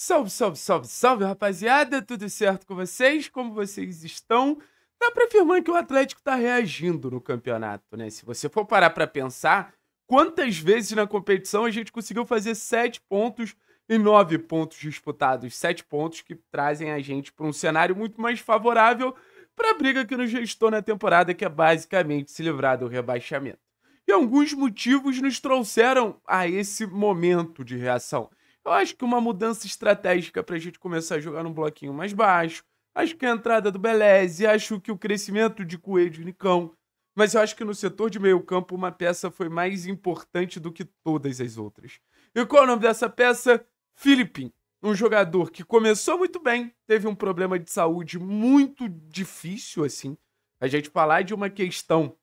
Salve, salve, salve, salve, rapaziada! Tudo certo com vocês? Como vocês estão? Dá para afirmar que o Atlético está reagindo no campeonato, né? Se você for parar para pensar, quantas vezes na competição a gente conseguiu fazer sete pontos e nove pontos disputados, sete pontos que trazem a gente para um cenário muito mais favorável para a briga que nos restou na temporada, que é basicamente se livrar do rebaixamento. E alguns motivos nos trouxeram a esse momento de reação. Eu acho que uma mudança estratégica para a gente começar a jogar num bloquinho mais baixo. Acho que a entrada do Beleze, acho que o crescimento de Coelho e Nicão. Mas eu acho que no setor de meio campo uma peça foi mais importante do que todas as outras. E qual é o nome dessa peça? Filipim. Um jogador que começou muito bem, teve um problema de saúde muito difícil, assim. A gente falar de uma questão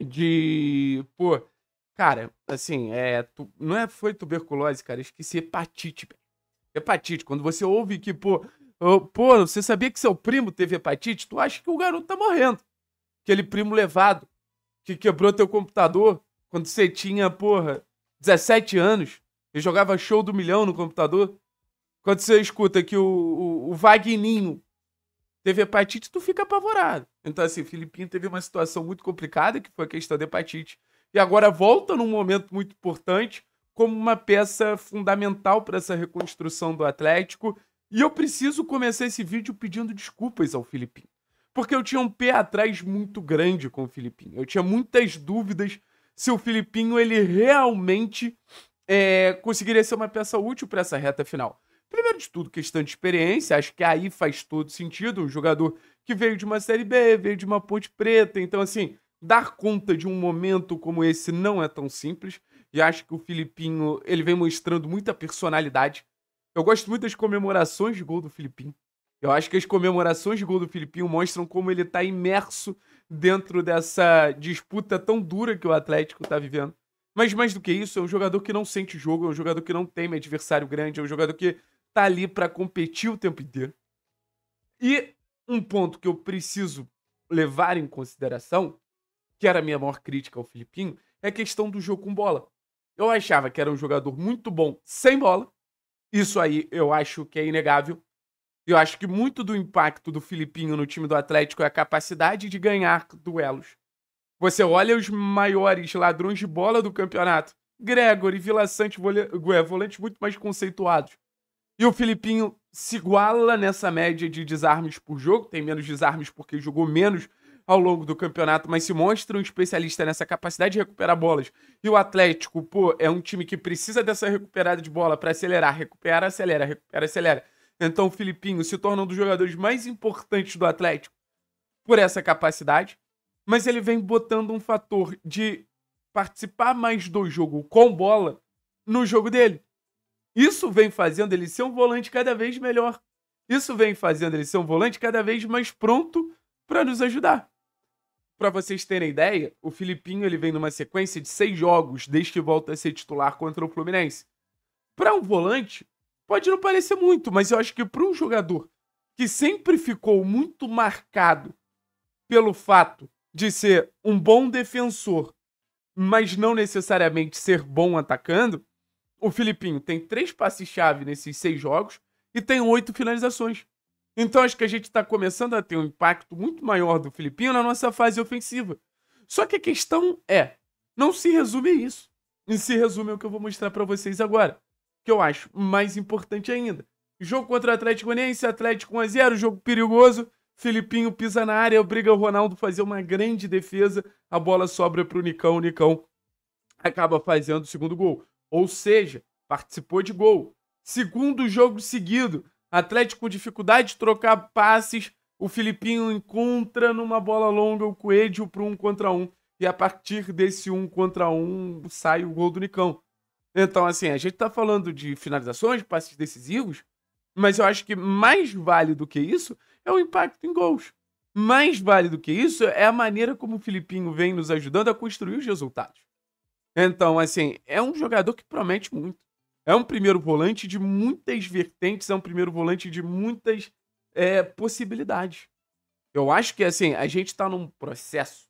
de, pô, Cara, assim, é, tu, não é, foi tuberculose, cara, esqueci hepatite. Hepatite, quando você ouve que, pô, pô, você sabia que seu primo teve hepatite? Tu acha que o garoto tá morrendo. Aquele primo levado que quebrou teu computador quando você tinha, porra, 17 anos e jogava show do milhão no computador. Quando você escuta que o, o, o Vagninho teve hepatite, tu fica apavorado. Então, assim, o Filipinho teve uma situação muito complicada, que foi a questão da hepatite e agora volta num momento muito importante como uma peça fundamental para essa reconstrução do Atlético. E eu preciso começar esse vídeo pedindo desculpas ao Filipinho. Porque eu tinha um pé atrás muito grande com o Filipinho. Eu tinha muitas dúvidas se o Filipinho ele realmente é, conseguiria ser uma peça útil para essa reta final. Primeiro de tudo, questão de experiência, acho que aí faz todo sentido. Um jogador que veio de uma Série B, veio de uma Ponte Preta, então, assim, Dar conta de um momento como esse não é tão simples. E acho que o Filipinho, ele vem mostrando muita personalidade. Eu gosto muito das comemorações de gol do Filipinho. Eu acho que as comemorações de gol do Filipinho mostram como ele está imerso dentro dessa disputa tão dura que o Atlético está vivendo. Mas mais do que isso, é um jogador que não sente jogo, é um jogador que não tem adversário grande, é um jogador que tá ali para competir o tempo inteiro. E um ponto que eu preciso levar em consideração que era a minha maior crítica ao Filipinho, é a questão do jogo com bola. Eu achava que era um jogador muito bom sem bola. Isso aí eu acho que é inegável. Eu acho que muito do impacto do Filipinho no time do Atlético é a capacidade de ganhar duelos. Você olha os maiores ladrões de bola do campeonato. Gregory, Vila Sante, é, volantes muito mais conceituados. E o Filipinho se iguala nessa média de desarmes por jogo, tem menos desarmes porque jogou menos, ao longo do campeonato, mas se mostra um especialista nessa capacidade de recuperar bolas. E o Atlético, pô, é um time que precisa dessa recuperada de bola para acelerar, recupera, acelera, recupera, acelera. Então o Filipinho se torna um dos jogadores mais importantes do Atlético por essa capacidade, mas ele vem botando um fator de participar mais do jogo com bola no jogo dele. Isso vem fazendo ele ser um volante cada vez melhor. Isso vem fazendo ele ser um volante cada vez mais pronto para nos ajudar. Para vocês terem ideia, o Filipinho ele vem numa sequência de seis jogos desde que volta a ser titular contra o Fluminense. Para um volante, pode não parecer muito, mas eu acho que para um jogador que sempre ficou muito marcado pelo fato de ser um bom defensor, mas não necessariamente ser bom atacando, o Filipinho tem três passes-chave nesses seis jogos e tem oito finalizações. Então acho que a gente está começando a ter um impacto muito maior do Filipinho na nossa fase ofensiva. Só que a questão é, não se resume a isso. E se resume ao que eu vou mostrar para vocês agora, que eu acho mais importante ainda. Jogo contra o Atlético Goianiense, Atlético 1 x 0, jogo perigoso. Filipinho pisa na área, obriga o Ronaldo a fazer uma grande defesa. A bola sobra para o Nicão, o Nicão acaba fazendo o segundo gol. Ou seja, participou de gol. Segundo jogo seguido, Atlético dificuldade de trocar passes. O Filipinho encontra numa bola longa o Coelho para um contra um. E a partir desse um contra um sai o gol do Nicão. Então, assim, a gente está falando de finalizações, passes decisivos, mas eu acho que mais vale do que isso é o impacto em gols. Mais vale do que isso é a maneira como o Filipinho vem nos ajudando a construir os resultados. Então, assim, é um jogador que promete muito. É um primeiro volante de muitas vertentes, é um primeiro volante de muitas é, possibilidades. Eu acho que, assim, a gente tá num processo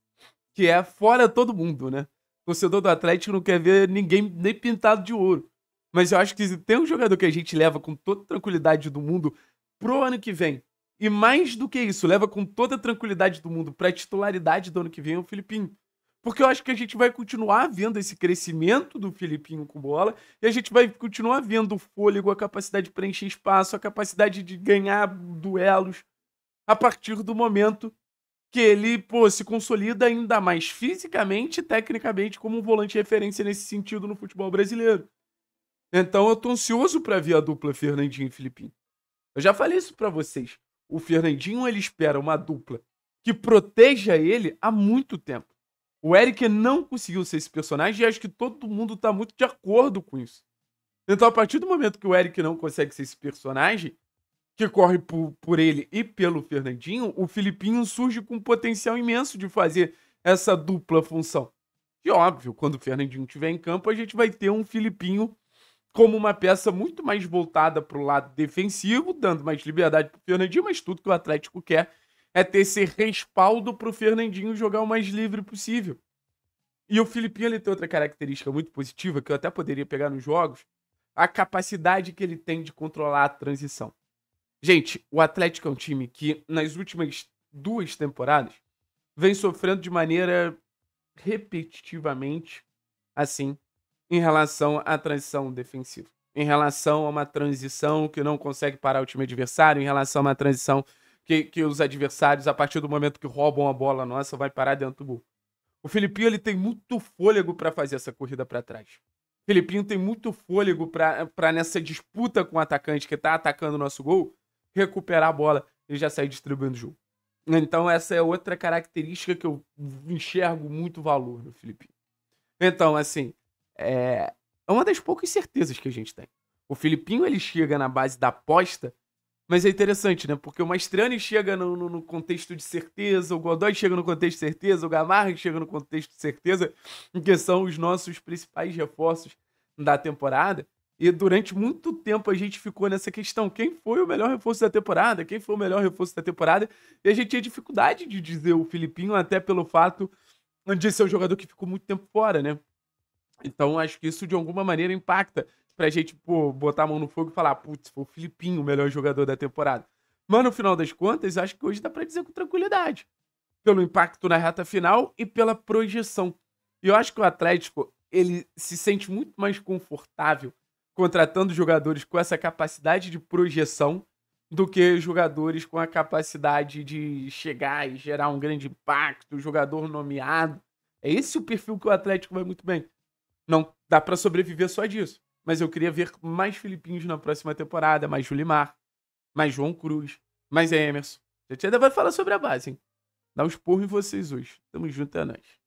que é fora todo mundo, né? O torcedor do Atlético não quer ver ninguém nem pintado de ouro. Mas eu acho que se tem um jogador que a gente leva com toda tranquilidade do mundo pro ano que vem, e mais do que isso, leva com toda tranquilidade do mundo pra titularidade do ano que vem, é o Filipinho. Porque eu acho que a gente vai continuar vendo esse crescimento do Filipinho com bola e a gente vai continuar vendo o fôlego, a capacidade de preencher espaço, a capacidade de ganhar duelos a partir do momento que ele pô, se consolida ainda mais fisicamente e tecnicamente como um volante de referência nesse sentido no futebol brasileiro. Então eu tô ansioso para ver a dupla Fernandinho e Filipinho. Eu já falei isso para vocês. O Fernandinho ele espera uma dupla que proteja ele há muito tempo. O Eric não conseguiu ser esse personagem e acho que todo mundo tá muito de acordo com isso. Então, a partir do momento que o Eric não consegue ser esse personagem, que corre por, por ele e pelo Fernandinho, o Filipinho surge com um potencial imenso de fazer essa dupla função. E óbvio, quando o Fernandinho estiver em campo, a gente vai ter um Filipinho como uma peça muito mais voltada para o lado defensivo, dando mais liberdade para o Fernandinho, mas tudo que o Atlético quer é ter esse respaldo pro Fernandinho jogar o mais livre possível. E o Filipinho ele tem outra característica muito positiva que eu até poderia pegar nos jogos, a capacidade que ele tem de controlar a transição. Gente, o Atlético é um time que nas últimas duas temporadas vem sofrendo de maneira repetitivamente assim em relação à transição defensiva, em relação a uma transição que não consegue parar o time adversário, em relação a uma transição que, que os adversários, a partir do momento que roubam a bola nossa, vai parar dentro do gol. O Filipinho ele tem muito fôlego para fazer essa corrida para trás. O Filipinho tem muito fôlego para nessa disputa com o atacante que tá atacando o nosso gol, recuperar a bola e já sair distribuindo o jogo. Então essa é outra característica que eu enxergo muito valor no Filipinho. Então, assim, é, é uma das poucas certezas que a gente tem. O Filipinho ele chega na base da aposta mas é interessante, né? Porque o Mastriani chega no, no, no, contexto de certeza, o Godoy chega no contexto de certeza, o Gamarra chega no contexto de certeza, que são os nossos principais reforços da temporada. E durante muito tempo a gente ficou nessa questão: quem foi o melhor reforço da temporada? Quem foi o melhor reforço da temporada? E a gente tinha dificuldade de dizer o Filipinho, até pelo fato de ser um jogador que ficou muito tempo fora, né? Então acho que isso de alguma maneira impacta pra gente, pô, botar a mão no fogo e falar, putz, foi o Filipinho o melhor jogador da temporada. Mas no final das contas, acho que hoje dá pra dizer com tranquilidade. Pelo impacto na reta final e pela projeção. E eu acho que o Atlético, ele se sente muito mais confortável contratando jogadores com essa capacidade de projeção do que jogadores com a capacidade de chegar e gerar um grande impacto, jogador nomeado. É esse o perfil que o Atlético vai muito bem. Não dá para sobreviver só disso. Mas eu queria ver mais Filipinhos na próxima temporada, mais Julimar, mais João Cruz, mais Emerson. A gente ainda vai falar sobre a base, hein? Dá um porros em vocês hoje. Tamo junto, é nóis.